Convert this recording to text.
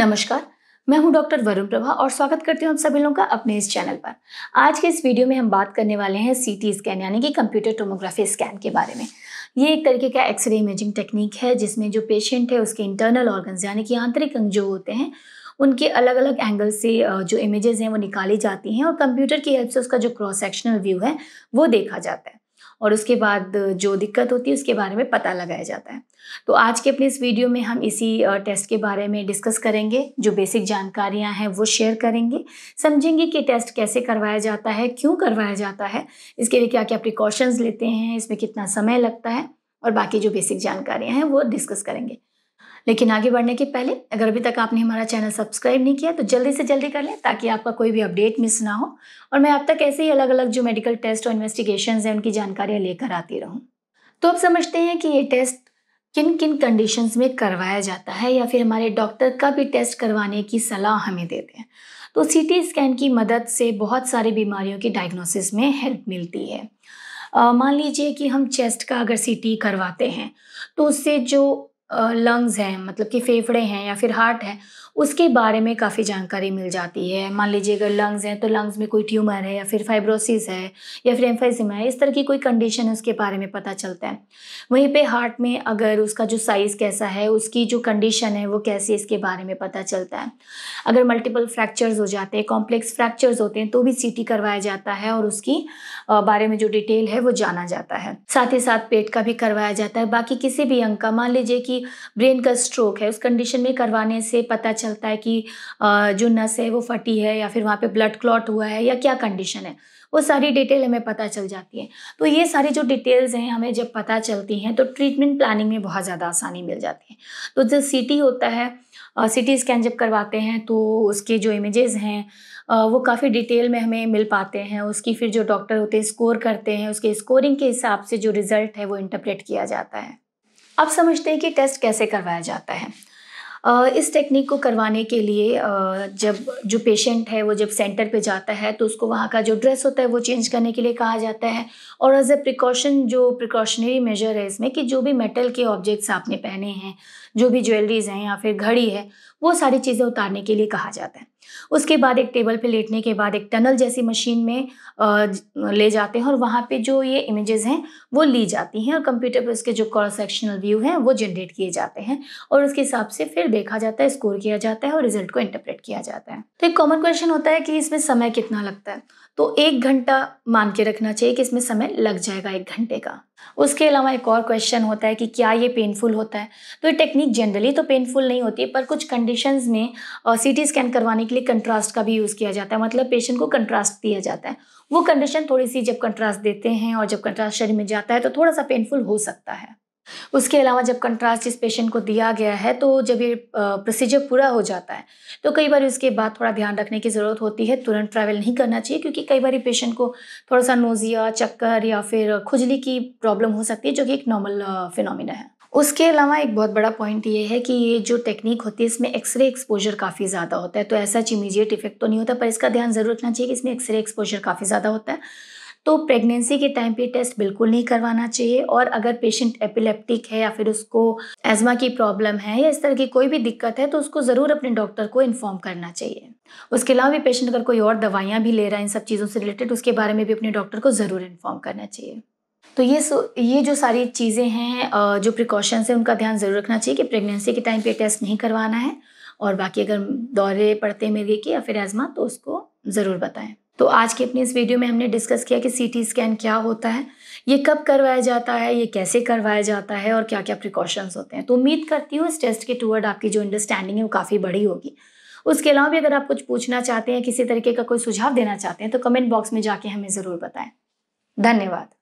नमस्कार मैं हूं डॉक्टर वरुण प्रभा और स्वागत करती हूं आप सभी लोगों का अपने इस चैनल पर आज के इस वीडियो में हम बात करने वाले हैं सीटी स्कैन यानी कि कंप्यूटर टोमोग्राफी स्कैन के बारे में ये एक तरीके का एक्सरे इमेजिंग टेक्निक है जिसमें जो पेशेंट है उसके इंटरनल ऑर्गन यानी कि आंतरिक अंग जो होते हैं उनके अलग अलग एंगल से जो इमेजेस हैं वो निकाली जाती हैं और कंप्यूटर की हेल्प से उसका जो क्रॉस सेक्शनल व्यू है वो देखा जाता है और उसके बाद जो दिक्कत होती है उसके बारे में पता लगाया जाता है तो आज के अपने इस वीडियो में हम इसी टेस्ट के बारे में डिस्कस करेंगे जो बेसिक जानकारियां हैं वो शेयर करेंगे समझेंगे कि टेस्ट कैसे करवाया जाता है क्यों करवाया जाता है इसके लिए क्या क्या प्रिकॉशंस लेते हैं इसमें कितना समय लगता है और बाकी जो बेसिक जानकारियाँ हैं वो डिस्कस करेंगे लेकिन आगे बढ़ने के पहले अगर अभी तक आपने हमारा चैनल सब्सक्राइब नहीं किया तो जल्दी से जल्दी कर लें ताकि आपका कोई भी अपडेट मिस ना हो और मैं आप तक ऐसे ही अलग अलग जो मेडिकल टेस्ट और इन्वेस्टिगेशन है उनकी जानकारियाँ लेकर आती रहूँ तो अब समझते हैं कि ये टेस्ट किन किन कंडीशंस में करवाया जाता है या फिर हमारे डॉक्टर का भी टेस्ट करवाने की सलाह हमें देते हैं तो सीटी स्कैन की मदद से बहुत सारी बीमारियों की डायग्नोसिस में हेल्प मिलती है मान लीजिए कि हम चेस्ट का अगर सीटी करवाते हैं तो उससे जो लंग्स हैं मतलब कि फेफड़े हैं या फिर हार्ट है उसके बारे में काफ़ी जानकारी मिल जाती है मान लीजिए अगर लंग्स हैं तो लंग्स में कोई ट्यूमर है या फिर फाइब्रोसिस है या फिर एम्फाइजिमा है इस तरह की कोई कंडीशन है उसके बारे में पता चलता है वहीं पे हार्ट में अगर उसका जो साइज़ कैसा है उसकी जो कंडीशन है वो कैसी है इसके बारे में पता चलता है अगर मल्टीपल फ्रैक्चर्स हो जाते हैं कॉम्प्लेक्स फ्रैक्चर्स होते हैं तो भी सी करवाया जाता है और उसकी बारे में जो डिटेल है वो जाना जाता है साथ ही साथ पेट का भी करवाया जाता है बाकी किसी भी अंग का मान लीजिए कि ब्रेन का स्ट्रोक है उस कंडीशन में करवाने से पता चलता है कि जो नस है वो फटी है या फिर वहाँ पे ब्लड क्लॉट हुआ है या क्या कंडीशन है वो सारी डिटेल हमें पता चल जाती है तो ये सारी जो डिटेल्स हैं हमें जब पता चलती हैं तो ट्रीटमेंट प्लानिंग में बहुत ज़्यादा आसानी मिल जाती है तो जो सी होता है सी टी स्कैन जब करवाते हैं तो उसके जो इमेजेस हैं वो काफ़ी डिटेल में हमें मिल पाते हैं उसकी फिर जो डॉक्टर होते हैं स्कोर करते हैं उसके स्कोरिंग के हिसाब से जो रिज़ल्ट है वो इंटरप्रेट किया जाता है अब समझते हैं कि टेस्ट कैसे करवाया जाता है इस टेक्निक को करवाने के लिए जब जो पेशेंट है वो जब सेंटर पे जाता है तो उसको वहाँ का जो ड्रेस होता है वो चेंज करने के लिए कहा जाता है और एज ए प्रिकॉशन जो प्रिकॉशनरी मेजर है इसमें कि जो भी मेटल के ऑब्जेक्ट्स आपने पहने हैं जो भी ज्वेलरीज हैं या फिर घड़ी है वो सारी चीज़ें उतारने के लिए कहा जाता है उसके बाद एक टेबल पे लेटने के बाद एक टनल जैसी मशीन में ले जाते हैं और वहाँ पे जो ये इमेजेस हैं वो ली जाती हैं और कंप्यूटर पे उसके जो क्रॉस सेक्शनल व्यू हैं वो जनरेट किए जाते हैं और उसके हिसाब से फिर देखा जाता है स्कोर किया जाता है और रिजल्ट को इंटरप्रेट किया जाता है तो एक कॉमन क्वेश्चन होता है कि इसमें समय कितना लगता है तो एक घंटा मान के रखना चाहिए कि इसमें समय लग जाएगा एक घंटे का उसके अलावा एक और क्वेश्चन होता है कि क्या ये पेनफुल होता है तो ये टेक्निक जनरली तो पेनफुल नहीं होती पर कुछ कंडीशन में सी टी स्कैन करवाने के लिए कंट्रास्ट का भी यूज़ किया जाता है मतलब पेशेंट को कंट्रास्ट दिया जाता है वो कंडीशन थोड़ी सी जब कंट्रास्ट देते हैं और जब कंट्रास्ट शरीर में जाता है तो थोड़ा सा पेनफुल हो सकता है उसके अलावा जब कंट्रास्ट इस पेशेंट को दिया गया है तो जब ये प्रोसीजर पूरा हो जाता है तो कई बार उसके बाद थोड़ा ध्यान रखने की ज़रूरत होती है तुरंत ट्रैवल नहीं करना चाहिए क्योंकि कई बार पेशेंट को थोड़ा सा नोजिया चक्कर या फिर खुजली की प्रॉब्लम हो सकती है जो कि एक नॉर्मल फिनोमिना है उसके अलावा एक बहुत बड़ा पॉइंट ये है कि ये जो टेक्निक होती है इसमें एक्सरे एक्सपोजर काफ़ी ज़्यादा होता है तो ऐसा इमीजिएट इफेक्ट तो नहीं होता पर इसका ध्यान ज़रूर रखना चाहिए कि इसमें एक्सरे एक्सपोजर काफ़ी ज़्यादा होता है तो प्रेगनेंसी के टाइम पे टेस्ट बिल्कुल नहीं करवाना चाहिए और अगर पेशेंट एपिलेप्टिक है या फिर उसको एजमा की प्रॉब्लम है या इस तरह की कोई भी दिक्कत है तो उसको ज़रूर अपने डॉक्टर को इन्फॉर्म करना चाहिए उसके अलावा भी पेशेंट अगर कोई और दवाइयाँ भी ले रहा है इन सब चीज़ों से रिलेटेड उसके बारे में भी अपने डॉक्टर को ज़रूर इन्फॉर्म करना चाहिए तो ये ये जो सारी चीज़ें हैं जो प्रिकॉशंस हैं उनका ध्यान ज़रूर रखना चाहिए कि प्रेगनेंसी के टाइम पे टेस्ट नहीं करवाना है और बाकी अगर दौरे पड़ते मेरे के या फिर एजमा तो उसको ज़रूर बताएं तो आज के अपने इस वीडियो में हमने डिस्कस किया कि सीटी स्कैन क्या होता है ये कब करवाया जाता है ये कैसे करवाया जाता है और क्या क्या प्रिकॉशंस होते हैं तो उम्मीद करती हूँ इस टेस्ट के टूवर्ड आपकी जो अंडरस्टैंडिंग है वो काफ़ी बड़ी होगी उसके अलावा भी अगर आप कुछ पूछना चाहते हैं किसी तरीके का कोई सुझाव देना चाहते हैं तो कमेंट बॉक्स में जाके हमें ज़रूर बताएं धन्यवाद